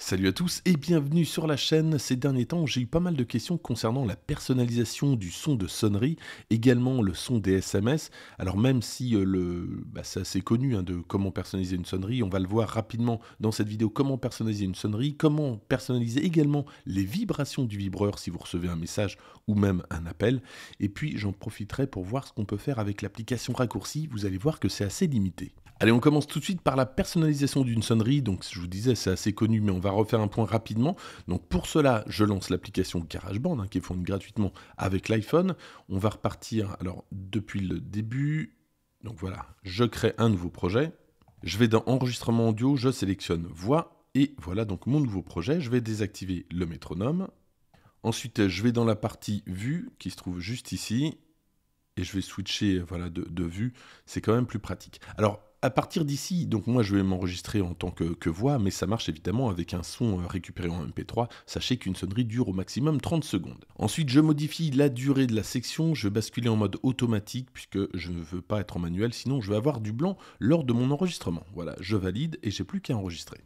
Salut à tous et bienvenue sur la chaîne. Ces derniers temps, j'ai eu pas mal de questions concernant la personnalisation du son de sonnerie, également le son des SMS. Alors même si euh, le, bah c'est assez connu hein, de comment personnaliser une sonnerie, on va le voir rapidement dans cette vidéo, comment personnaliser une sonnerie, comment personnaliser également les vibrations du vibreur si vous recevez un message ou même un appel. Et puis j'en profiterai pour voir ce qu'on peut faire avec l'application raccourci. Vous allez voir que c'est assez limité. Allez, on commence tout de suite par la personnalisation d'une sonnerie. Donc, je vous disais, c'est assez connu, mais on va refaire un point rapidement. Donc, pour cela, je lance l'application GarageBand, hein, qui est fournie gratuitement avec l'iPhone. On va repartir, alors, depuis le début. Donc, voilà, je crée un nouveau projet. Je vais dans Enregistrement audio, je sélectionne Voix. Et voilà donc mon nouveau projet. Je vais désactiver le métronome. Ensuite, je vais dans la partie Vue, qui se trouve juste ici. Et je vais switcher voilà, de, de vue, c'est quand même plus pratique. Alors, à partir d'ici, donc moi je vais m'enregistrer en tant que, voix, mais ça marche évidemment avec un son euh, récupéré en MP3. Sachez qu'une sonnerie dure au maximum 30 secondes. Ensuite, je modifie la durée de la section, je vais basculer en mode automatique puisque je ne veux pas être en manuel, sinon je vais avoir du blanc lors de mon enregistrement. Voilà, je valide et j'ai plus qu'à enregistrer.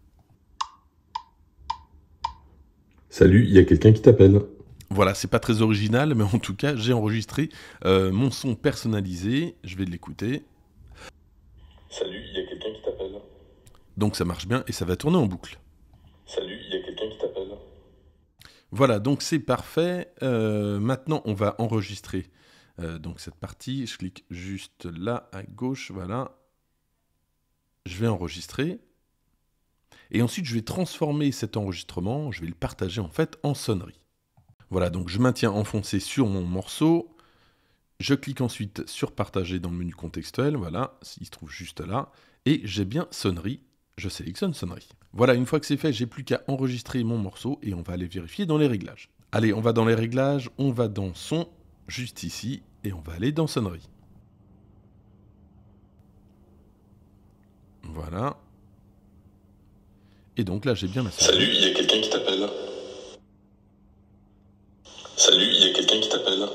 Salut, il y a quelqu'un qui t'appelle. Voilà, c'est pas très original, mais en tout cas, j'ai enregistré euh, mon son personnalisé. Je vais l'écouter. Salut, il y a quelqu'un qui t'appelle. Donc ça marche bien et ça va tourner en boucle. Salut, il y a quelqu'un qui t'appelle. Voilà, donc c'est parfait. Euh, maintenant, on va enregistrer euh, donc cette partie. Je clique juste là à gauche, voilà. Je vais enregistrer. Et ensuite, je vais transformer cet enregistrement, je vais le partager en fait en sonnerie. Voilà, donc je maintiens enfoncé sur mon morceau je clique ensuite sur partager dans le menu contextuel, voilà, il se trouve juste là, et j'ai bien sonnerie, je sélectionne sonnerie. Voilà, une fois que c'est fait, j'ai plus qu'à enregistrer mon morceau et on va aller vérifier dans les réglages. Allez, on va dans les réglages, on va dans son, juste ici, et on va aller dans sonnerie. Voilà. Et donc là, j'ai bien ma sonnerie. Salut, il y a quelqu'un qui t'appelle. Salut, il y a quelqu'un qui t'appelle.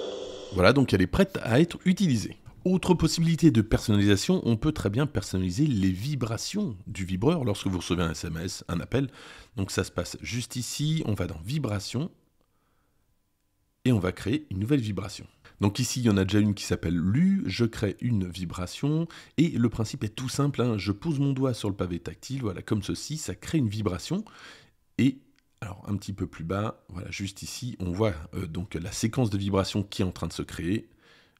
Voilà, donc elle est prête à être utilisée. Autre possibilité de personnalisation, on peut très bien personnaliser les vibrations du vibreur lorsque vous recevez un SMS, un appel. Donc ça se passe juste ici, on va dans Vibrations et on va créer une nouvelle vibration. Donc ici, il y en a déjà une qui s'appelle LU, je crée une vibration, et le principe est tout simple, hein. je pose mon doigt sur le pavé tactile, voilà, comme ceci, ça crée une vibration, et alors un petit peu plus bas, voilà, juste ici, on voit euh, donc la séquence de vibration qui est en train de se créer.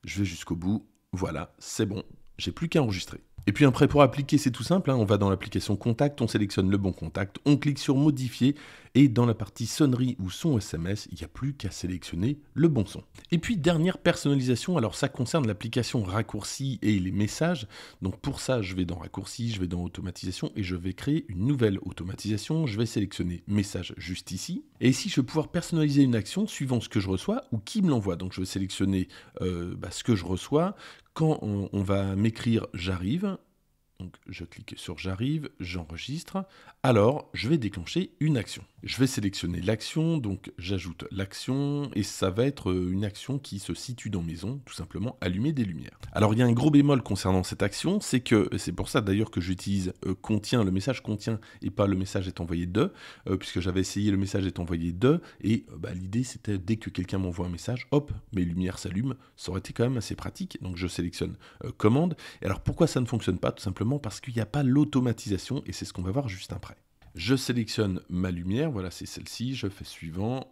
Je vais jusqu'au bout, voilà, c'est bon, j'ai plus qu'à enregistrer. Et puis après, pour appliquer, c'est tout simple, hein. on va dans l'application Contact, on sélectionne le bon contact, on clique sur Modifier, et dans la partie sonnerie ou son SMS, il n'y a plus qu'à sélectionner le bon son. Et puis dernière personnalisation, alors ça concerne l'application raccourci et les messages. Donc pour ça, je vais dans raccourci, je vais dans automatisation et je vais créer une nouvelle automatisation. Je vais sélectionner message juste ici. Et ici, je vais pouvoir personnaliser une action suivant ce que je reçois ou qui me l'envoie. Donc je vais sélectionner euh, bah, ce que je reçois, quand on, va m'écrire j'arrive, donc je clique sur j'arrive, j'enregistre. Alors je vais déclencher une action. Je vais sélectionner l'action, donc j'ajoute l'action et ça va être euh, une action qui se situe dans maison, tout simplement allumer des lumières. Alors il y a un gros bémol concernant cette action, c'est que c'est pour ça d'ailleurs que j'utilise euh, contient, le message contient et pas le message est envoyé de, euh, puisque j'avais essayé le message est envoyé de et bah, l'idée c'était dès que quelqu'un m'envoie un message, hop, mes lumières s'allument, ça aurait été quand même assez pratique. Donc je sélectionne commande. Et alors pourquoi ça ne fonctionne pas Tout simplement parce qu'il n'y a pas l'automatisation, et c'est ce qu'on va voir juste après. Je sélectionne ma lumière, voilà c'est celle-ci, je fais suivant,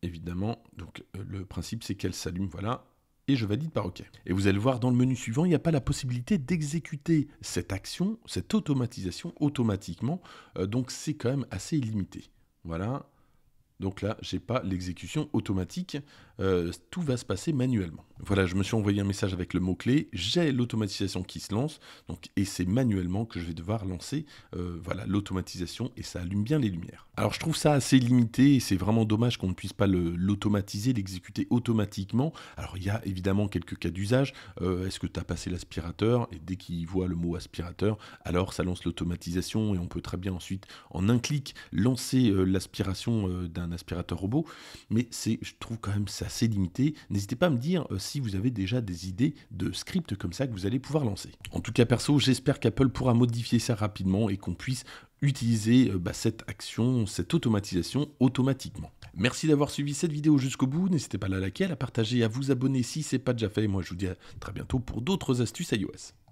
évidemment, donc euh, le principe c'est qu'elle s'allume, voilà, et je valide par OK. Et vous allez voir dans le menu suivant, il n'y a pas la possibilité d'exécuter cette action, cette automatisation automatiquement, euh, donc c'est quand même assez illimité. Voilà, donc là, j'ai pas l'exécution automatique euh, tout va se passer manuellement. Voilà, je me suis envoyé un message avec le mot-clé, j'ai l'automatisation qui se lance, donc, et c'est manuellement que je vais devoir lancer euh, voilà l'automatisation, et ça allume bien les lumières. Alors je trouve ça assez limité, et c'est vraiment dommage qu'on ne puisse pas l'automatiser, l'exécuter automatiquement. Alors il y a évidemment quelques cas d'usage, euh, est-ce que tu as passé l'aspirateur, et dès qu'il voit le mot aspirateur, alors ça lance l'automatisation, et on peut très bien ensuite, en un clic, lancer l'aspiration d'un aspirateur robot, mais c'est, je trouve quand même ça assez limité. N'hésitez pas à me dire euh, si vous avez déjà des idées de script comme ça que vous allez pouvoir lancer. En tout cas, perso, j'espère qu'Apple pourra modifier ça rapidement et qu'on puisse utiliser euh, bah, cette action, cette automatisation automatiquement. Merci d'avoir suivi cette vidéo jusqu'au bout. N'hésitez pas à la liker, à la partager, à vous abonner si ce pas déjà fait. Moi, je vous dis à très bientôt pour d'autres astuces iOS.